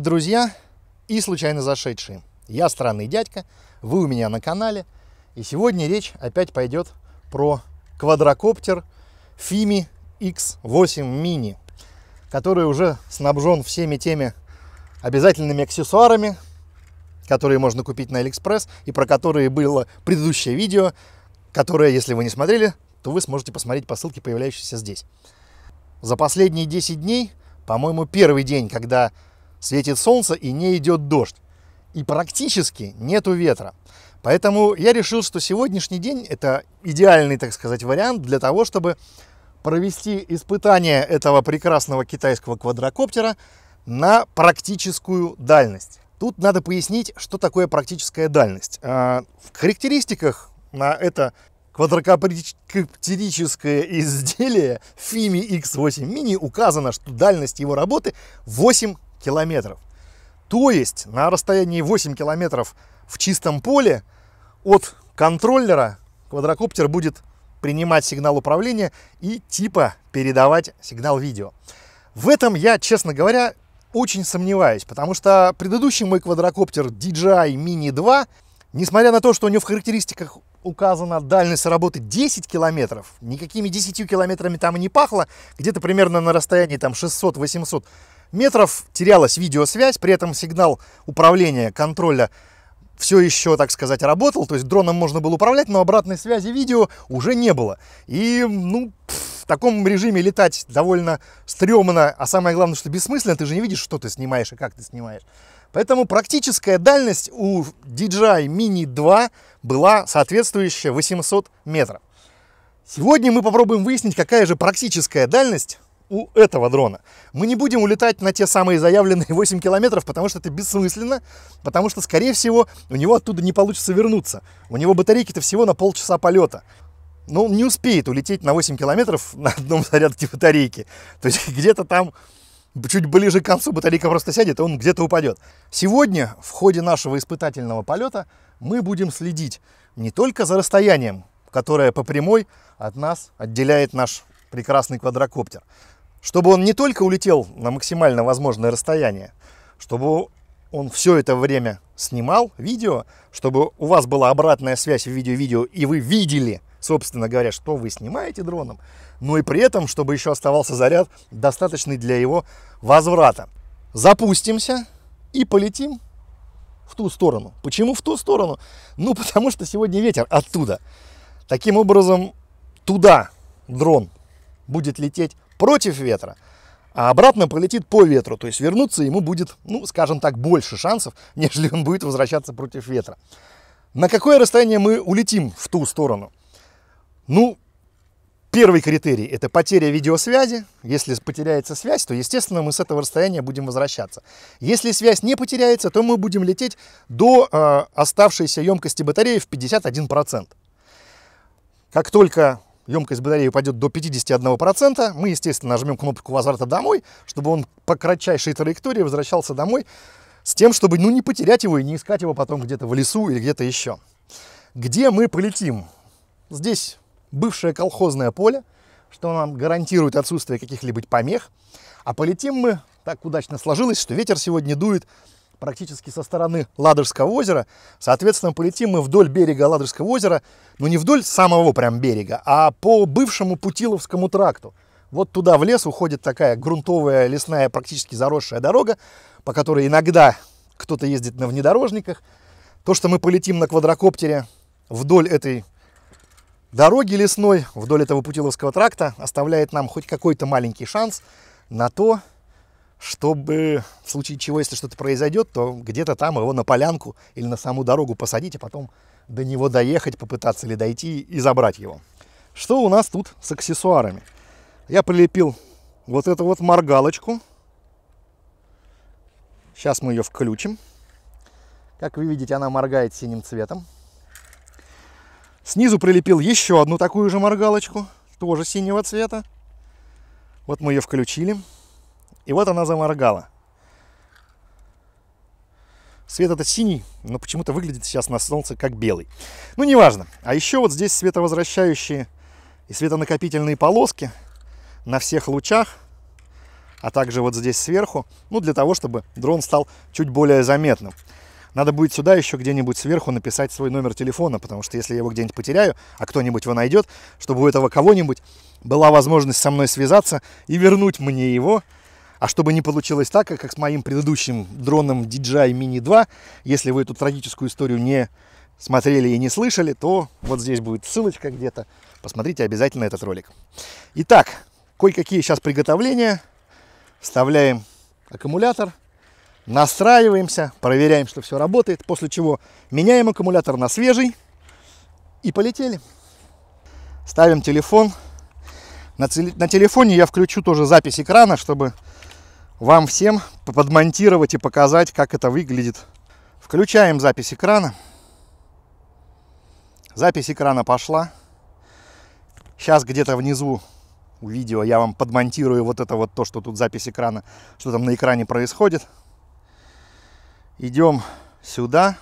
Привет, друзья и случайно зашедшие. Я странный дядька, вы у меня на канале. И сегодня речь опять пойдет про квадрокоптер Fimi X8 Mini, который уже снабжен всеми теми обязательными аксессуарами, которые можно купить на Алиэкспресс и про которые было предыдущее видео, которое, если вы не смотрели, то вы сможете посмотреть по ссылке, появляющейся здесь. За последние 10 дней, по-моему, первый день, когда светит солнце и не идет дождь. И практически нету ветра. Поэтому я решил, что сегодняшний день это идеальный, так сказать, вариант для того, чтобы провести испытание этого прекрасного китайского квадрокоптера на практическую дальность. Тут надо пояснить, что такое практическая дальность. А, в характеристиках на это квадрокоптерическое изделие FIMI X8 Mini указано, что дальность его работы 8 километров. То есть на расстоянии 8 километров в чистом поле от контроллера квадрокоптер будет принимать сигнал управления и типа передавать сигнал видео. В этом я, честно говоря, очень сомневаюсь, потому что предыдущий мой квадрокоптер DJI Mini 2, несмотря на то, что у него в характеристиках указана дальность работы 10 километров, никакими 10 километрами там и не пахло, где-то примерно на расстоянии там 600-800 метров терялась видеосвязь, при этом сигнал управления контроля все еще, так сказать, работал, то есть дроном можно было управлять, но обратной связи видео уже не было. И, ну, в таком режиме летать довольно стрёмно, а самое главное, что бессмысленно, ты же не видишь, что ты снимаешь и как ты снимаешь. Поэтому практическая дальность у DJI Mini 2 была соответствующая 800 метров. Сегодня мы попробуем выяснить, какая же практическая дальность у этого дрона. Мы не будем улетать на те самые заявленные 8 километров, потому что это бессмысленно, потому что, скорее всего, у него оттуда не получится вернуться. У него батарейки-то всего на полчаса полета. Но ну, он не успеет улететь на 8 километров на одном зарядке батарейки. То есть где-то там чуть ближе к концу батарейка просто сядет, и он где-то упадет. Сегодня в ходе нашего испытательного полета мы будем следить не только за расстоянием, которое по прямой от нас отделяет наш прекрасный квадрокоптер, чтобы он не только улетел на максимально возможное расстояние, чтобы он все это время снимал видео, чтобы у вас была обратная связь в видео-видео, и вы видели, собственно говоря, что вы снимаете дроном, но и при этом, чтобы еще оставался заряд, достаточный для его возврата. Запустимся и полетим в ту сторону. Почему в ту сторону? Ну, потому что сегодня ветер оттуда. Таким образом, туда дрон будет лететь против ветра, а обратно полетит по ветру, то есть вернуться ему будет, ну, скажем так, больше шансов, нежели он будет возвращаться против ветра. На какое расстояние мы улетим в ту сторону? Ну, первый критерий – это потеря видеосвязи. Если потеряется связь, то, естественно, мы с этого расстояния будем возвращаться. Если связь не потеряется, то мы будем лететь до э, оставшейся емкости батареи в 51%. Как только емкость батареи упадет до 51%, мы, естественно, нажмем кнопку возврата домой, чтобы он по кратчайшей траектории возвращался домой, с тем, чтобы ну, не потерять его и не искать его потом где-то в лесу или где-то еще. Где мы полетим? Здесь бывшее колхозное поле, что нам гарантирует отсутствие каких-либо помех. А полетим мы, так удачно сложилось, что ветер сегодня дует практически со стороны Ладожского озера. Соответственно, полетим мы вдоль берега Ладожского озера, но ну, не вдоль самого прям берега, а по бывшему Путиловскому тракту. Вот туда в лес уходит такая грунтовая, лесная, практически заросшая дорога, по которой иногда кто-то ездит на внедорожниках. То, что мы полетим на квадрокоптере вдоль этой дороги лесной, вдоль этого Путиловского тракта, оставляет нам хоть какой-то маленький шанс на то, чтобы в случае чего, если что-то произойдет, то где-то там его на полянку или на саму дорогу посадить, а потом до него доехать, попытаться или дойти и забрать его. Что у нас тут с аксессуарами? Я прилепил вот эту вот моргалочку. Сейчас мы ее включим. Как вы видите, она моргает синим цветом. Снизу прилепил еще одну такую же моргалочку, тоже синего цвета. Вот мы ее включили. И вот она заморгала. Свет этот синий, но почему-то выглядит сейчас на солнце как белый. Ну, неважно. А еще вот здесь световозвращающие и светонакопительные полоски на всех лучах, а также вот здесь сверху, ну, для того, чтобы дрон стал чуть более заметным. Надо будет сюда еще где-нибудь сверху написать свой номер телефона, потому что если я его где-нибудь потеряю, а кто-нибудь его найдет, чтобы у этого кого-нибудь была возможность со мной связаться и вернуть мне его, а чтобы не получилось так, как с моим предыдущим дроном DJI Mini 2, если вы эту трагическую историю не смотрели и не слышали, то вот здесь будет ссылочка где-то. Посмотрите обязательно этот ролик. Итак, кое-какие сейчас приготовления. Вставляем аккумулятор, настраиваемся, проверяем, что все работает, после чего меняем аккумулятор на свежий и полетели. Ставим телефон. На, телефоне я включу тоже запись экрана, чтобы вам всем подмонтировать и показать, как это выглядит. Включаем запись экрана. Запись экрана пошла. Сейчас где-то внизу у видео я вам подмонтирую вот это вот то, что тут запись экрана, что там на экране происходит. Идем сюда,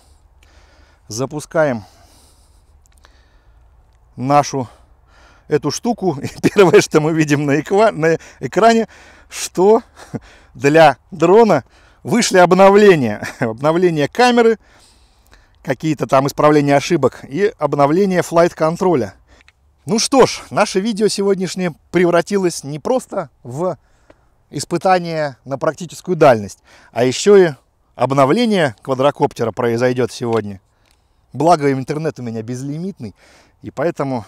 запускаем нашу эту штуку. И первое, что мы видим на, на экране, что для дрона вышли обновления. обновление камеры, какие-то там исправления ошибок и обновление флайт-контроля. Ну что ж, наше видео сегодняшнее превратилось не просто в испытание на практическую дальность, а еще и обновление квадрокоптера произойдет сегодня. Благо интернет у меня безлимитный, и поэтому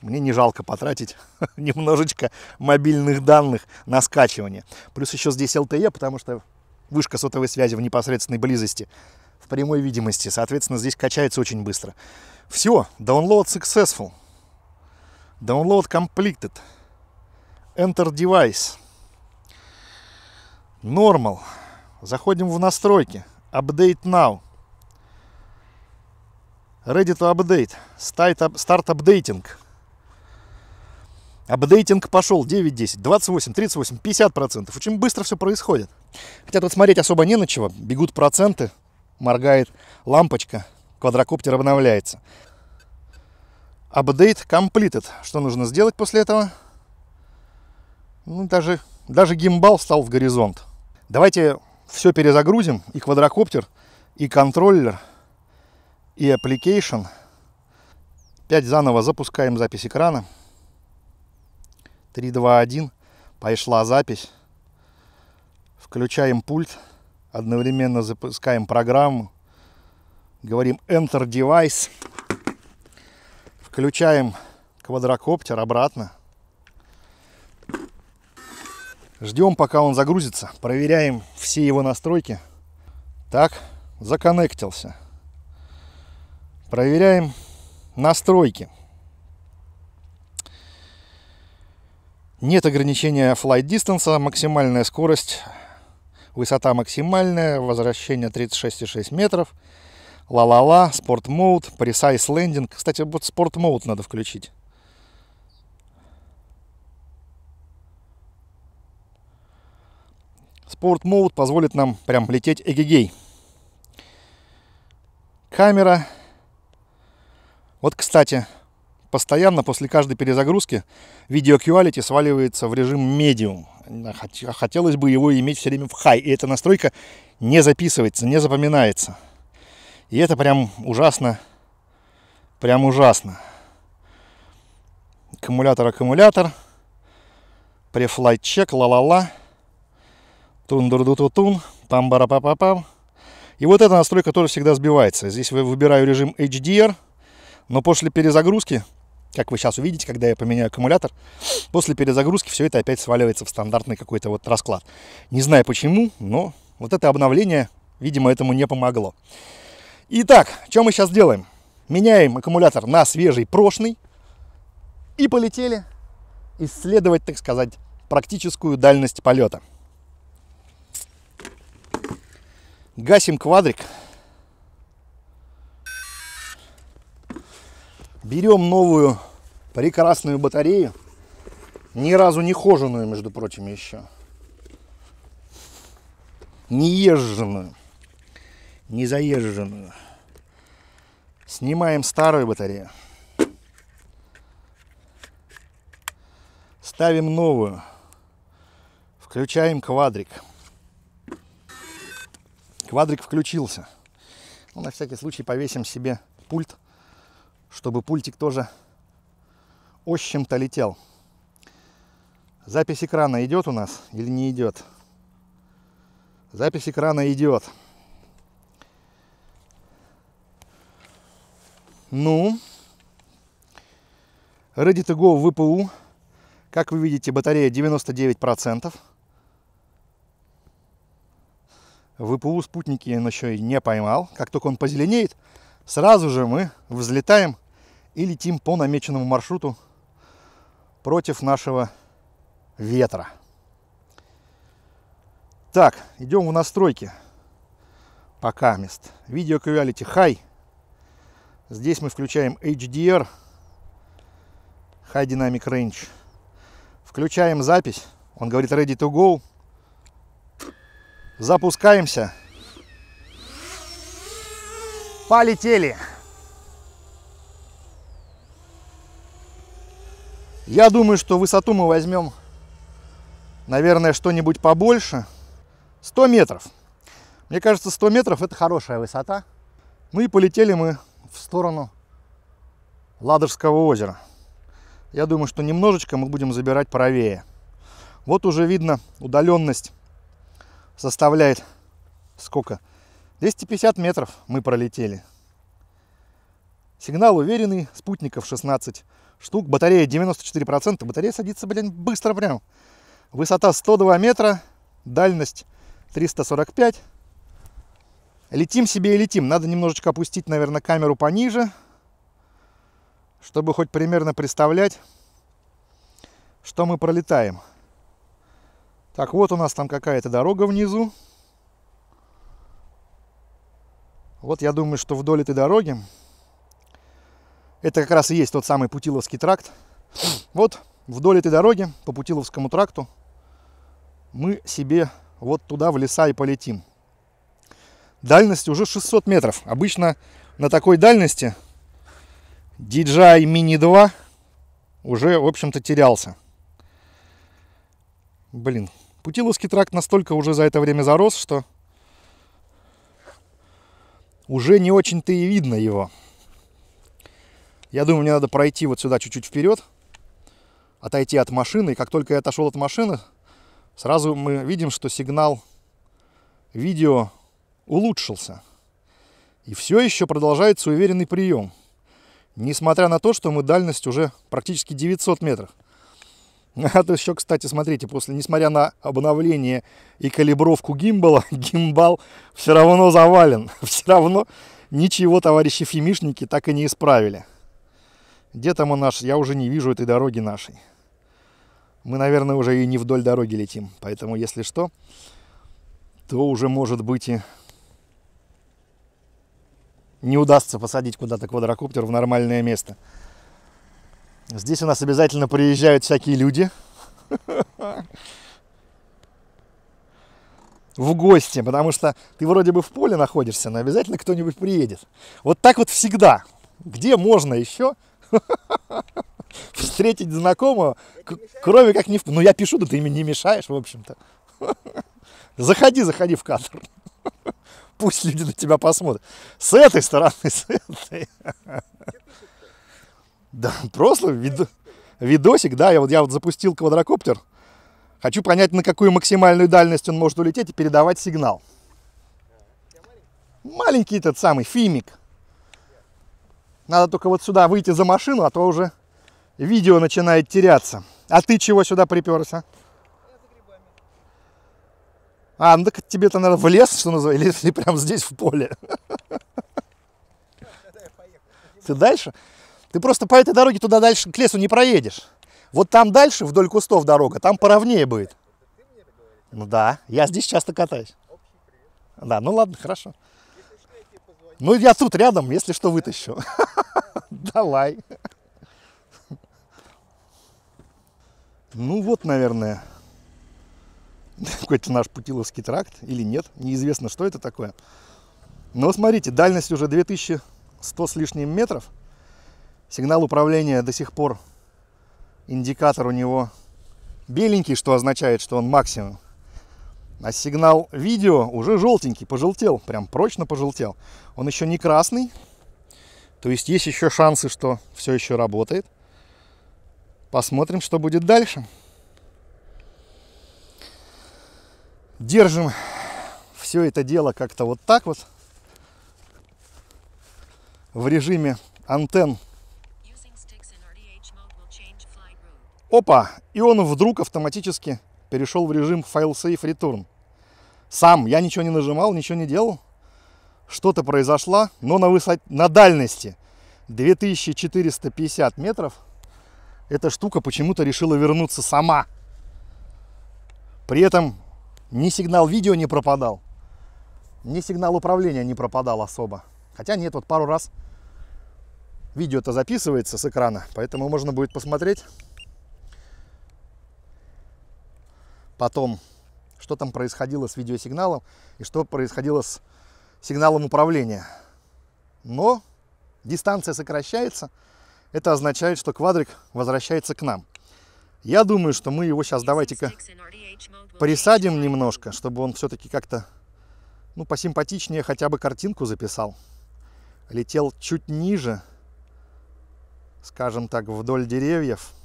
мне не жалко потратить немножечко мобильных данных на скачивание. Плюс еще здесь LTE, потому что вышка сотовой связи в непосредственной близости, в прямой видимости. Соответственно, здесь качается очень быстро. Все, download successful. Download completed. Enter device. Normal. Заходим в настройки. Update now. Ready to update. Start, up, start updating. Апдейтинг пошел 9, 10, 28, 38, 50 процентов. Очень быстро все происходит. Хотя тут смотреть особо не на чего. Бегут проценты, моргает лампочка, квадрокоптер обновляется. Апдейт completed. Что нужно сделать после этого? Ну, даже, даже гимбал встал в горизонт. Давайте все перезагрузим. И квадрокоптер, и контроллер, и application. Опять заново запускаем запись экрана. 3, 2, 1. Пошла запись. Включаем пульт. Одновременно запускаем программу. Говорим Enter Device. Включаем квадрокоптер обратно. Ждем, пока он загрузится. Проверяем все его настройки. Так, законнектился. Проверяем настройки. Нет ограничения flight distance, а максимальная скорость, высота максимальная, возвращение 36,6 метров. Ла-ла-ла, спорт мод, precise landing. Кстати, вот спорт мод надо включить. Спорт мод позволит нам прям лететь эгегей. Камера. Вот, кстати, Постоянно после каждой перезагрузки видео quality сваливается в режим medium. А а хотелось бы его иметь все время в high. И эта настройка не записывается, не запоминается. И это прям ужасно. Прям ужасно. Аккумулятор, аккумулятор. Префлайт чек, ла-ла-ла. ду тун пам Пам-бара-па-па-пам. И вот эта настройка тоже всегда сбивается. Здесь я выбираю режим HDR, но после перезагрузки как вы сейчас увидите, когда я поменяю аккумулятор, после перезагрузки все это опять сваливается в стандартный какой-то вот расклад. Не знаю почему, но вот это обновление, видимо, этому не помогло. Итак, что мы сейчас делаем? Меняем аккумулятор на свежий прошлый и полетели исследовать, так сказать, практическую дальность полета. Гасим квадрик. Берем новую прекрасную батарею. Ни разу не хоженую, между прочим, еще. Не езженную. Не заезженную. Снимаем старую батарею. Ставим новую. Включаем квадрик. Квадрик включился. Ну, на всякий случай повесим себе пульт чтобы пультик тоже ощем-то летел. Запись экрана идет у нас или не идет? Запись экрана идет. Ну, Ready to Go VPU. Как вы видите, батарея 99%. ВПУ спутники он еще и не поймал. Как только он позеленеет, сразу же мы взлетаем и летим по намеченному маршруту против нашего ветра. Так, идем в настройки. Пока мест. Видео Quality High. Здесь мы включаем HDR. High Dynamic Range. Включаем запись. Он говорит Ready to Go. Запускаемся. Полетели! Я думаю, что высоту мы возьмем, наверное, что-нибудь побольше. 100 метров. Мне кажется, 100 метров – это хорошая высота. Ну и полетели мы в сторону Ладожского озера. Я думаю, что немножечко мы будем забирать правее. Вот уже видно удаленность составляет сколько? 250 метров мы пролетели. Сигнал уверенный, спутников 16 штук, батарея 94%, батарея садится, блин, быстро прям. Высота 102 метра, дальность 345. Летим себе и летим. Надо немножечко опустить, наверное, камеру пониже, чтобы хоть примерно представлять, что мы пролетаем. Так, вот у нас там какая-то дорога внизу. Вот я думаю, что вдоль этой дороги это как раз и есть тот самый Путиловский тракт. Вот вдоль этой дороги по Путиловскому тракту мы себе вот туда в леса и полетим. Дальность уже 600 метров. Обычно на такой дальности DJI Mini 2 уже, в общем-то, терялся. Блин, Путиловский тракт настолько уже за это время зарос, что уже не очень-то и видно его. Я думаю, мне надо пройти вот сюда чуть-чуть вперед, отойти от машины. И как только я отошел от машины, сразу мы видим, что сигнал видео улучшился. И все еще продолжается уверенный прием. Несмотря на то, что мы дальность уже практически 900 метров. А то еще, кстати, смотрите, после, несмотря на обновление и калибровку гимбала, гимбал все равно завален. Все равно ничего товарищи фемишники так и не исправили. Где там у нас? Я уже не вижу этой дороги нашей. Мы, наверное, уже и не вдоль дороги летим. Поэтому, если что, то уже может быть и не удастся посадить куда-то квадрокоптер в нормальное место. Здесь у нас обязательно приезжают всякие люди. В гости, потому что ты вроде бы в поле находишься, но обязательно кто-нибудь приедет. Вот так вот всегда. Где можно еще встретить знакомого, кроме как не в... Ну я пишу, да ты мне не мешаешь, в общем-то. Заходи, заходи в кадр. Пусть люди на тебя посмотрят. С этой стороны, с этой. Да, просто вид, видосик, да, я вот, я вот запустил квадрокоптер, хочу понять, на какую максимальную дальность он может улететь и передавать сигнал. Маленький этот самый, фимик. Надо только вот сюда выйти за машину, а то уже видео начинает теряться. А ты чего сюда приперся? А, ну так тебе-то, надо в лес, что называется, или, или прямо здесь, в поле? Ты дальше? Ты просто по этой дороге туда дальше к лесу не проедешь. Вот там дальше, вдоль кустов дорога, там поровнее будет. Ну да, я здесь часто катаюсь. Да, ну ладно, хорошо. Ну я тут рядом, если что, вытащу. Давай. Ну вот, наверное, какой-то наш Путиловский тракт или нет. Неизвестно, что это такое. Но смотрите, дальность уже 2100 с лишним метров. Сигнал управления до сих пор, индикатор у него беленький, что означает, что он максимум. А сигнал видео уже желтенький, пожелтел, прям прочно пожелтел. Он еще не красный, то есть есть еще шансы, что все еще работает. Посмотрим, что будет дальше. Держим все это дело как-то вот так вот в режиме антенн Опа! И он вдруг автоматически перешел в режим файл сейф return. Сам я ничего не нажимал, ничего не делал. Что-то произошло, но на, высоте, на дальности 2450 метров эта штука почему-то решила вернуться сама. При этом ни сигнал видео не пропадал, ни сигнал управления не пропадал особо. Хотя нет, вот пару раз видео-то записывается с экрана, поэтому можно будет посмотреть. потом, что там происходило с видеосигналом и что происходило с сигналом управления. Но дистанция сокращается, это означает, что квадрик возвращается к нам. Я думаю, что мы его сейчас давайте-ка присадим немножко, чтобы он все-таки как-то, ну, посимпатичнее хотя бы картинку записал. Летел чуть ниже, скажем так, вдоль деревьев –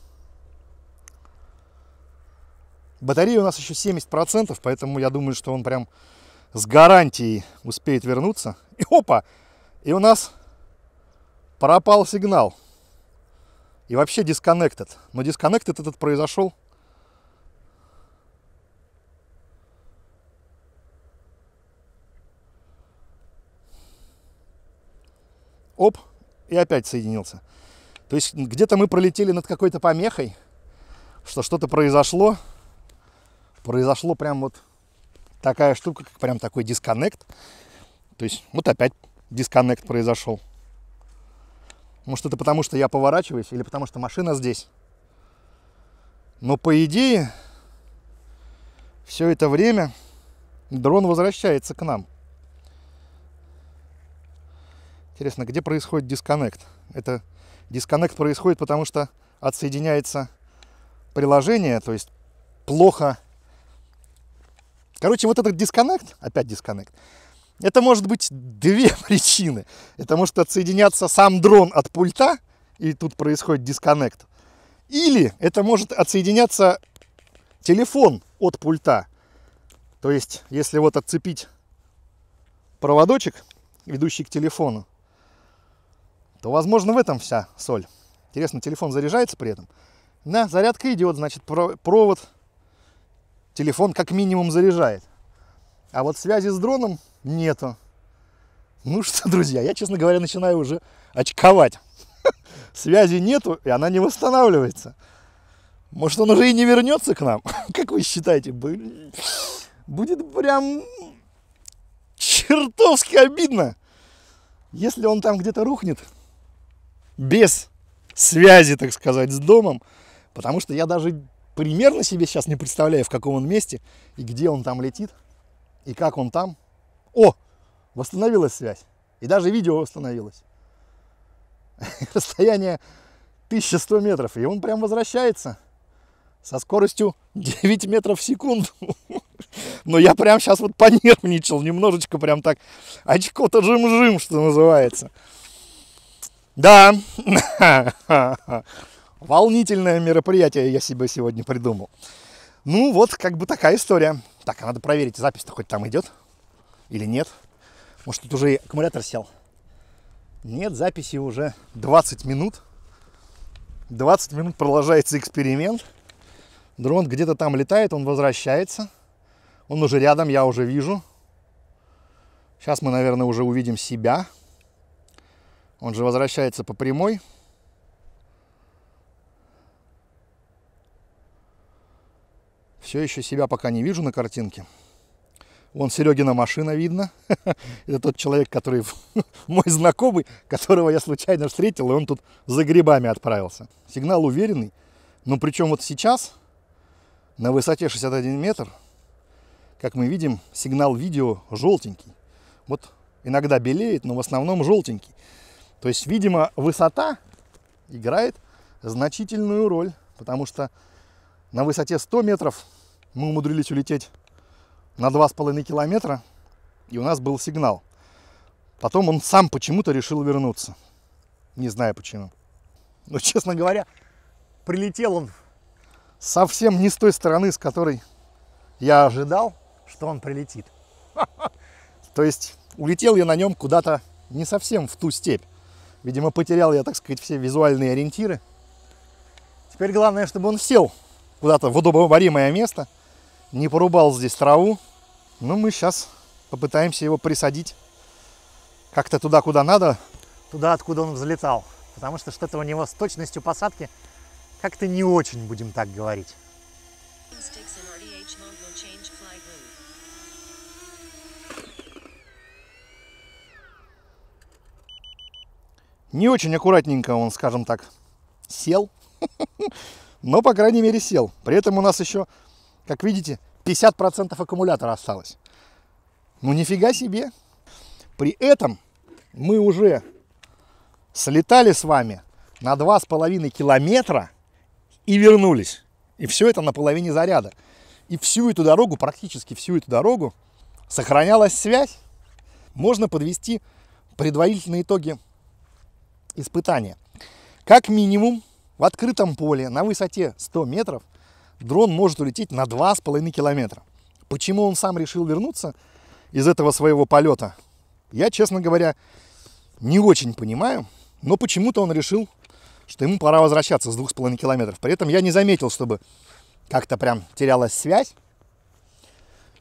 Батарея у нас еще 70%, поэтому я думаю, что он прям с гарантией успеет вернуться. И опа! И у нас пропал сигнал. И вообще disconnected. Но disconnected этот произошел оп, и опять соединился. То есть где-то мы пролетели над какой-то помехой, что что-то произошло, произошло прям вот такая штука, как прям такой дисконнект. То есть вот опять дисконнект произошел. Может это потому, что я поворачиваюсь или потому, что машина здесь. Но по идее все это время дрон возвращается к нам. Интересно, где происходит дисконнект? Это дисконнект происходит, потому что отсоединяется приложение, то есть плохо Короче, вот этот дисконнект, опять дисконнект, это может быть две причины. Это может отсоединяться сам дрон от пульта, и тут происходит дисконнект. Или это может отсоединяться телефон от пульта. То есть, если вот отцепить проводочек, ведущий к телефону, то, возможно, в этом вся соль. Интересно, телефон заряжается при этом? Да, зарядка идет, значит, провод телефон как минимум заряжает. А вот связи с дроном нету. Ну что, друзья, я, честно говоря, начинаю уже очковать. Связи нету, и она не восстанавливается. Может, он уже и не вернется к нам? Как вы считаете? Будет прям чертовски обидно, если он там где-то рухнет без связи, так сказать, с домом. Потому что я даже примерно себе сейчас не представляю, в каком он месте и где он там летит, и как он там. О, восстановилась связь. И даже видео восстановилось. Расстояние 1100 метров. И он прям возвращается со скоростью 9 метров в секунду. Но я прям сейчас вот понервничал немножечко, прям так очко-то жим-жим, что называется. Да. волнительное мероприятие я себе сегодня придумал. Ну вот, как бы такая история. Так, а надо проверить, запись-то хоть там идет или нет. Может, тут уже и аккумулятор сел. Нет, записи уже 20 минут. 20 минут продолжается эксперимент. Дрон где-то там летает, он возвращается. Он уже рядом, я уже вижу. Сейчас мы, наверное, уже увидим себя. Он же возвращается по прямой. Все еще себя пока не вижу на картинке. Вон Серегина машина видно. Это тот человек, который мой знакомый, которого я случайно встретил, и он тут за грибами отправился. Сигнал уверенный. Но ну, причем вот сейчас, на высоте 61 метр, как мы видим, сигнал видео желтенький. Вот иногда белеет, но в основном желтенький. То есть, видимо, высота играет значительную роль, потому что на высоте 100 метров мы умудрились улететь на 2,5 километра, и у нас был сигнал. Потом он сам почему-то решил вернуться. Не знаю почему. Но, честно говоря, прилетел он совсем не с той стороны, с которой я ожидал, что он прилетит. То есть улетел я на нем куда-то не совсем в ту степь. Видимо, потерял я, так сказать, все визуальные ориентиры. Теперь главное, чтобы он сел куда-то в удобоваримое место – не порубал здесь траву. Но ну, мы сейчас попытаемся его присадить как-то туда, куда надо. Туда, откуда он взлетал. Потому что что-то у него с точностью посадки как-то не очень, будем так говорить. Не очень аккуратненько он, скажем так, сел. Но, по крайней мере, сел. При этом у нас еще как видите, 50% аккумулятора осталось. Ну нифига себе. При этом мы уже слетали с вами на 2,5 километра и вернулись. И все это на половине заряда. И всю эту дорогу, практически всю эту дорогу, сохранялась связь. Можно подвести предварительные итоги испытания. Как минимум в открытом поле на высоте 100 метров дрон может улететь на 2,5 километра. Почему он сам решил вернуться из этого своего полета, я, честно говоря, не очень понимаю, но почему-то он решил, что ему пора возвращаться с 2,5 километров. При этом я не заметил, чтобы как-то прям терялась связь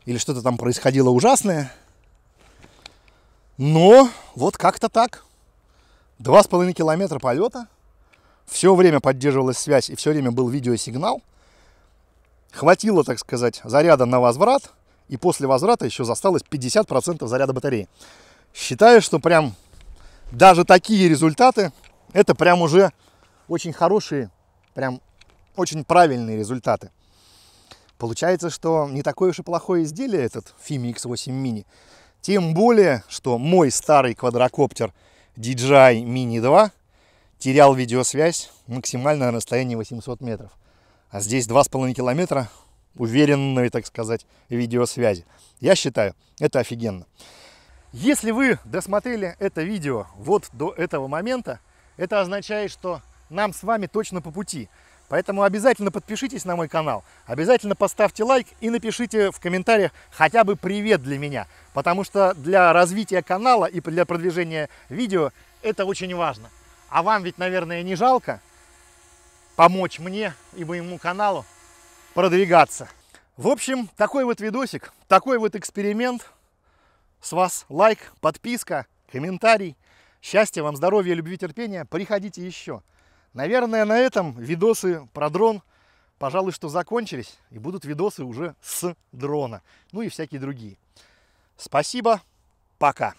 или что-то там происходило ужасное. Но вот как-то так. два с половиной километра полета. Все время поддерживалась связь и все время был видеосигнал хватило, так сказать, заряда на возврат, и после возврата еще осталось 50% заряда батареи. Считаю, что прям даже такие результаты, это прям уже очень хорошие, прям очень правильные результаты. Получается, что не такое уж и плохое изделие этот Fimi X8 Mini. Тем более, что мой старый квадрокоптер DJI Mini 2 терял видеосвязь максимально на расстоянии 800 метров. А здесь два с половиной километра уверенной, так сказать, видеосвязи. Я считаю, это офигенно. Если вы досмотрели это видео вот до этого момента, это означает, что нам с вами точно по пути. Поэтому обязательно подпишитесь на мой канал, обязательно поставьте лайк и напишите в комментариях хотя бы привет для меня, потому что для развития канала и для продвижения видео это очень важно. А вам ведь, наверное, не жалко? помочь мне и моему каналу продвигаться. В общем, такой вот видосик, такой вот эксперимент. С вас лайк, подписка, комментарий. Счастья вам, здоровья, любви, терпения. Приходите еще. Наверное, на этом видосы про дрон, пожалуй, что закончились. И будут видосы уже с дрона. Ну и всякие другие. Спасибо. Пока.